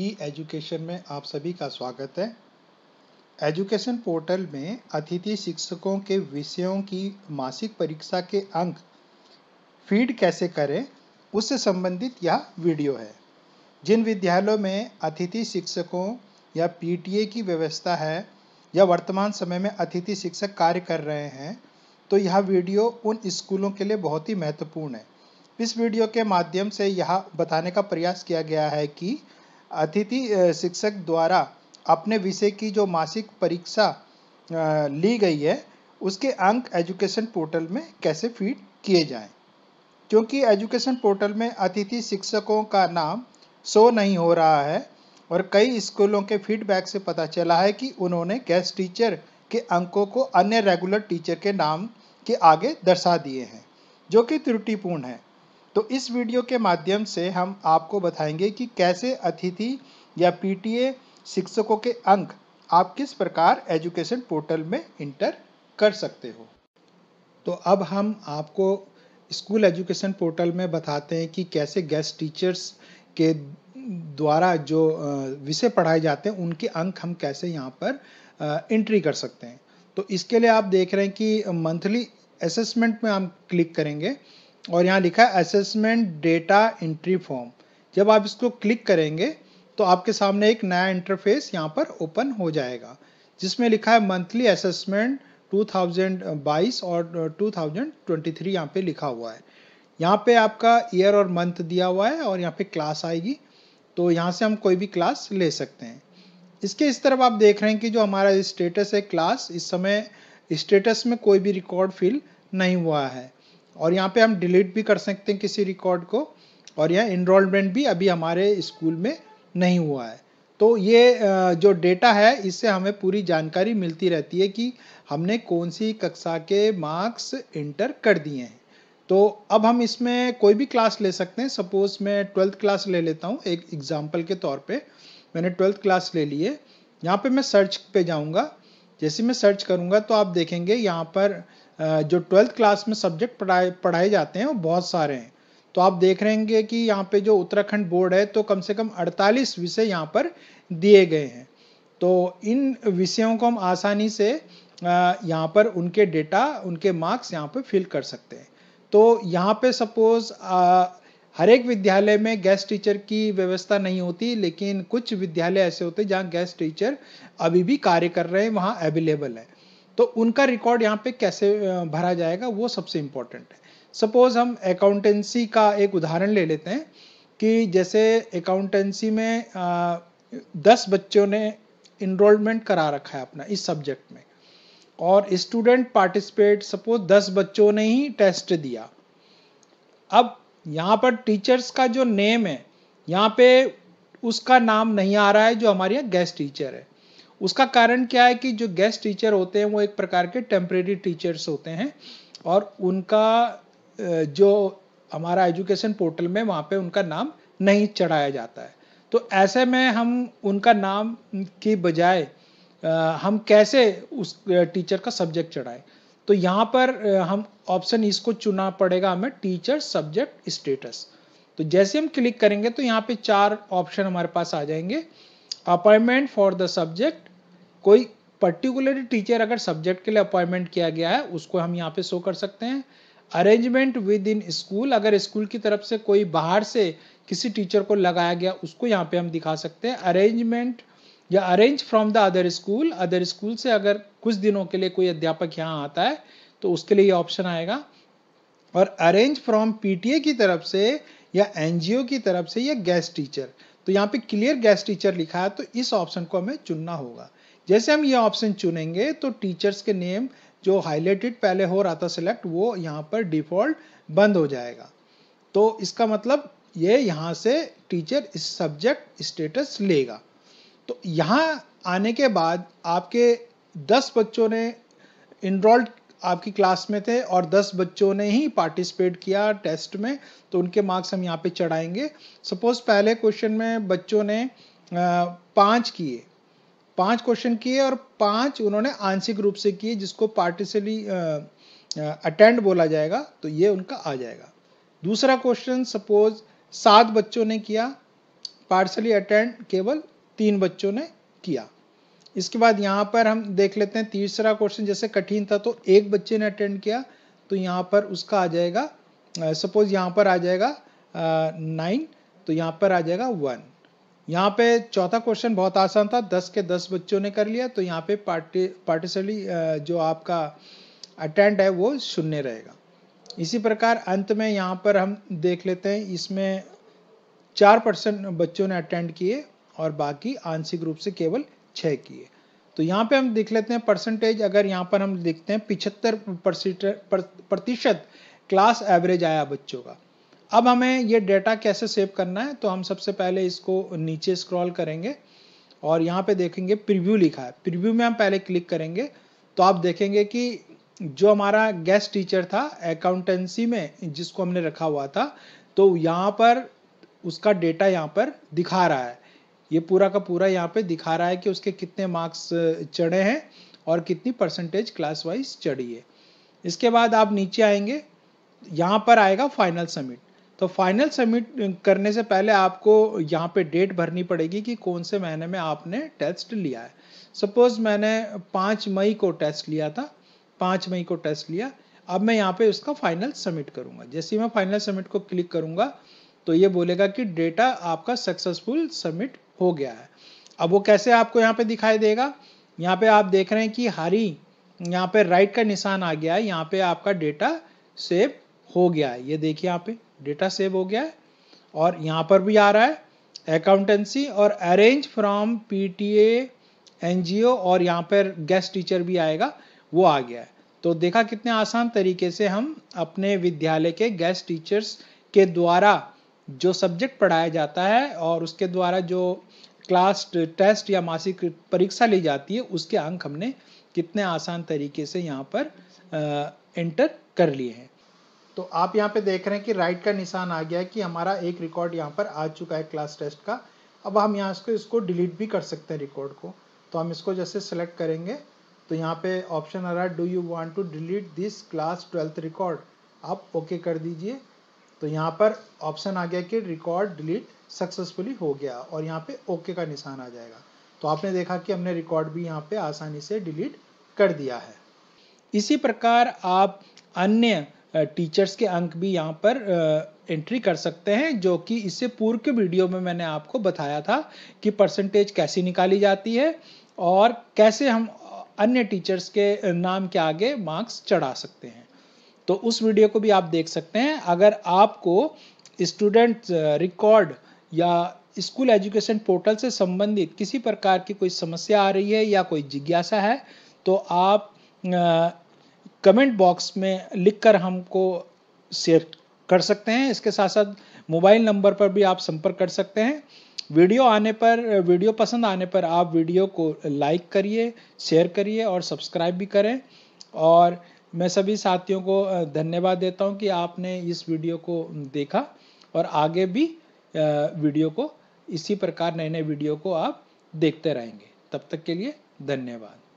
ई education में आप सभी का स्वागत है एजुकेशन पोर्टल में अतिथि शिक्षकों के विषयों की मासिक परीक्षा के अंक फीड कैसे करें उससे संबंधित यह वीडियो है जिन विद्यालयों में अतिथि शिक्षकों या पीटीए की व्यवस्था है या वर्तमान समय में अतिथि शिक्षक कार्य कर रहे हैं तो यह वीडियो उन स्कूलों के लिए बहुत ही महत्वपूर्ण है इस वीडियो के माध्यम से यह बताने का प्रयास किया गया है कि अतिथि शिक्षक द्वारा अपने विषय की जो मासिक परीक्षा ली गई है उसके अंक एजुकेशन पोर्टल में कैसे फीड किए जाएं क्योंकि एजुकेशन पोर्टल में अतिथि शिक्षकों का नाम शो नहीं हो रहा है और कई स्कूलों के फीडबैक से पता चला है कि उन्होंने गेस्ट टीचर के अंकों को अन्य रेगुलर टीचर के नाम के आगे दर्शा दिए हैं जो कि त्रुटिपूर्ण है तो इस वीडियो के माध्यम से हम आपको बताएंगे कि कैसे अतिथि या पीटीए शिक्षकों के अंक आप किस प्रकार एजुकेशन पोर्टल में इंटर कर सकते हो तो अब हम आपको स्कूल एजुकेशन पोर्टल में बताते हैं कि कैसे गेस्ट टीचर्स के द्वारा जो विषय पढ़ाए जाते हैं उनके अंक हम कैसे यहाँ पर एंट्री कर सकते हैं तो इसके लिए आप देख रहे हैं कि मंथली असेसमेंट में हम क्लिक करेंगे और यहाँ लिखा है असेसमेंट डेटा एंट्री फॉर्म जब आप इसको क्लिक करेंगे तो आपके सामने एक नया इंटरफेस यहाँ पर ओपन हो जाएगा जिसमें लिखा है मंथली असेसमेंट 2022 और 2023 यहाँ पर लिखा हुआ है यहाँ पे आपका ईयर और मंथ दिया हुआ है और यहाँ पे क्लास आएगी तो यहाँ से हम कोई भी क्लास ले सकते हैं इसके इस तरफ आप देख रहे हैं कि जो हमारा स्टेटस है क्लास इस समय स्टेटस में कोई भी रिकॉर्ड फिल नहीं हुआ है और यहाँ पे हम डिलीट भी कर सकते हैं किसी रिकॉर्ड को और यह इनरोलमेंट भी अभी हमारे स्कूल में नहीं हुआ है तो ये जो डेटा है इससे हमें पूरी जानकारी मिलती रहती है कि हमने कौन सी कक्षा के मार्क्स इंटर कर दिए हैं तो अब हम इसमें कोई भी क्लास ले सकते हैं सपोज मैं ट्वेल्थ क्लास ले लेता हूँ एक एग्जाम्पल के तौर पे मैंने ट्वेल्थ क्लास ले ली है यहाँ पे मैं सर्च पे जाऊँगा जैसे मैं सर्च करूँगा तो आप देखेंगे यहाँ पर जो ट्वेल्थ क्लास में सब्जेक्ट पढ़ाए पढ़ाए जाते हैं वो बहुत सारे हैं तो आप देख रहे हैं कि यहाँ पे जो उत्तराखंड बोर्ड है तो कम से कम 48 विषय यहाँ पर दिए गए हैं तो इन विषयों को हम आसानी से यहाँ पर उनके डेटा उनके मार्क्स यहाँ पर फिल कर सकते हैं तो यहाँ पे सपोज हर एक विद्यालय में गेस्ट टीचर की व्यवस्था नहीं होती लेकिन कुछ विद्यालय ऐसे होते हैं जहाँ गेस्ट टीचर अभी भी कार्य कर रहे हैं वहाँ अवेलेबल है तो उनका रिकॉर्ड यहाँ पे कैसे भरा जाएगा वो सबसे इम्पोर्टेंट है सपोज हम अकाउंटेंसी का एक उदाहरण ले लेते हैं कि जैसे अकाउंटेंसी में आ, दस बच्चों ने इनरोलमेंट करा रखा है अपना इस सब्जेक्ट में और स्टूडेंट पार्टिसिपेट सपोज दस बच्चों ने ही टेस्ट दिया अब यहाँ पर टीचर्स का जो नेम है यहाँ पे उसका नाम नहीं आ रहा है जो हमारे यहाँ गेस्ट टीचर है उसका कारण क्या है कि जो गेस्ट टीचर होते हैं वो एक प्रकार के टेम्परेरी टीचर्स होते हैं और उनका जो हमारा एजुकेशन पोर्टल में वहाँ पे उनका नाम नहीं चढ़ाया जाता है तो ऐसे में हम उनका नाम की बजाय हम कैसे उस टीचर का सब्जेक्ट चढ़ाएं तो यहाँ पर हम ऑप्शन इसको चुना पड़ेगा हमें टीचर सब्जेक्ट स्टेटस तो जैसे हम क्लिक करेंगे तो यहाँ पे चार ऑप्शन हमारे पास आ जाएंगे अपॉइंटमेंट फॉर द सब्जेक्ट कोई पर्टिकुलर टीचर अगर सब्जेक्ट के लिए अपॉइंटमेंट किया गया है उसको हम यहाँ पे शो कर सकते हैं अरेंजमेंट विद इन स्कूल अगर स्कूल की तरफ से कोई बाहर से किसी टीचर को लगाया गया उसको यहाँ पे हम दिखा सकते हैं अरेंजमेंट या arrange from the other school other school से अगर कुछ दिनों के लिए कोई अध्यापक यहाँ आता है तो उसके लिए ये ऑप्शन आएगा और अरेंज फ्रॉम पीटीए की तरफ से या एनजीओ की तरफ से या गेस्ट टीचर तो यहाँ पे क्लियर गेस्ट टीचर लिखा है तो इस ऑप्शन को हमें चुनना होगा जैसे हम ये ऑप्शन चुनेंगे तो टीचर्स के नेम जो हाईलाइटेड पहले हो रहा था सिलेक्ट वो यहाँ पर डिफॉल्ट बंद हो जाएगा तो इसका मतलब ये यह यहाँ से टीचर इस सब्जेक्ट स्टेटस लेगा तो यहाँ आने के बाद आपके दस बच्चों ने इनरोल्ड आपकी क्लास में थे और 10 बच्चों ने ही पार्टिसिपेट किया टेस्ट में तो उनके मार्क्स हम यहाँ पे चढ़ाएंगे सपोज पहले क्वेश्चन में बच्चों ने पाँच किए पांच क्वेश्चन किए और पांच उन्होंने आंशिक रूप से किए जिसको पार्टिसली अटेंड बोला जाएगा तो ये उनका आ जाएगा दूसरा क्वेश्चन सपोज सात बच्चों ने किया पार्सली अटेंड केवल तीन बच्चों ने किया इसके बाद यहाँ पर हम देख लेते हैं तीसरा क्वेश्चन जैसे कठिन था तो एक बच्चे ने अटेंड किया तो यहाँ पर उसका आ जाएगा सपोज यहाँ पर आ जाएगा नाइन तो यहाँ पर आ जाएगा वन यहाँ पे चौथा क्वेश्चन बहुत आसान था दस के दस बच्चों ने कर लिया तो यहाँ पे पार्टी पार्टिसली जो आपका अटेंड है वो शून्य रहेगा इसी प्रकार अंत में यहाँ पर हम देख लेते हैं इसमें चार परसेंट बच्चों ने अटेंड किए और बाकी आंशिक रूप से केवल छः किए तो यहाँ पे हम देख लेते हैं परसेंटेज अगर यहाँ पर हम देखते हैं पिछहत्तर प्रतिशत क्लास एवरेज आया बच्चों का अब हमें ये डेटा कैसे सेव करना है तो हम सबसे पहले इसको नीचे स्क्रॉल करेंगे और यहाँ पे देखेंगे प्रीव्यू लिखा है प्रीव्यू में हम पहले क्लिक करेंगे तो आप देखेंगे कि जो हमारा गेस्ट टीचर था अकाउंटेंसी में जिसको हमने रखा हुआ था तो यहाँ पर उसका डेटा यहाँ पर दिखा रहा है ये पूरा का पूरा यहाँ पे दिखा रहा है कि उसके कितने मार्क्स चढ़े हैं और कितनी परसेंटेज क्लास वाइज चढ़ी है इसके बाद आप नीचे आएंगे यहाँ पर आएगा फाइनल समिट तो फाइनल सबमिट करने से पहले आपको यहाँ पे डेट भरनी पड़ेगी कि कौन से महीने में आपने टेस्ट लिया है सपोज मैंने पाँच मई को टेस्ट लिया था पाँच मई को टेस्ट लिया अब मैं यहाँ पे उसका फाइनल सबमिट करूँगा जैसे ही मैं फाइनल सबमिट को क्लिक करूँगा तो ये बोलेगा कि डेटा आपका सक्सेसफुल सबमिट हो गया है अब वो कैसे आपको यहाँ पे दिखाई देगा यहाँ पे आप देख रहे हैं कि हरी यहाँ पे राइट का निशान आ गया है यहाँ पे आपका डेटा सेव हो गया है ये देखिए यहाँ पे डेटा सेव हो गया है और यहाँ पर भी आ रहा है अकाउंटेंसी और अरेंज फ्रॉम पीटीए एनजीओ और यहाँ पर गेस्ट टीचर भी आएगा वो आ गया है तो देखा कितने आसान तरीके से हम अपने विद्यालय के गेस्ट टीचर्स के द्वारा जो सब्जेक्ट पढ़ाया जाता है और उसके द्वारा जो क्लास टेस्ट या मासिक परीक्षा ली जाती है उसके अंक हमने कितने आसान तरीके से यहाँ पर एंटर कर लिए हैं तो आप यहाँ पे देख रहे हैं कि राइट का निशान आ गया है कि हमारा एक रिकॉर्ड यहाँ पर आ चुका है क्लास टेस्ट का अब हम यहाँ इसको इसको डिलीट भी कर सकते हैं रिकॉर्ड को तो हम इसको जैसे सेलेक्ट करेंगे तो यहाँ पे ऑप्शन आ रहा है do you want to delete this class twelfth record आप ओके कर दीजिए तो यहाँ पर ऑप्शन आ गया कि रिकॉर्ड डिलीट सक्सेसफुली हो गया और यहाँ पे ओके का निशान आ जाएगा तो आपने देखा कि हमने रिकॉर्ड भी यहाँ पे आसानी से डिलीट कर दिया है इसी प्रकार आप अन्य टीचर्स के अंक भी यहाँ पर एंट्री कर सकते हैं जो कि इससे पूर्व के वीडियो में मैंने आपको बताया था कि परसेंटेज कैसे निकाली जाती है और कैसे हम अन्य टीचर्स के नाम के आगे मार्क्स चढ़ा सकते हैं तो उस वीडियो को भी आप देख सकते हैं अगर आपको स्टूडेंट रिकॉर्ड या स्कूल एजुकेशन पोर्टल से संबंधित किसी प्रकार की कोई समस्या आ रही है या कोई जिज्ञासा है तो आप कमेंट बॉक्स में लिखकर हमको शेयर कर सकते हैं इसके साथ साथ मोबाइल नंबर पर भी आप संपर्क कर सकते हैं वीडियो आने पर वीडियो पसंद आने पर आप वीडियो को लाइक करिए शेयर करिए और सब्सक्राइब भी करें और मैं सभी साथियों को धन्यवाद देता हूं कि आपने इस वीडियो को देखा और आगे भी वीडियो को इसी प्रकार नए नए वीडियो को आप देखते रहेंगे तब तक के लिए धन्यवाद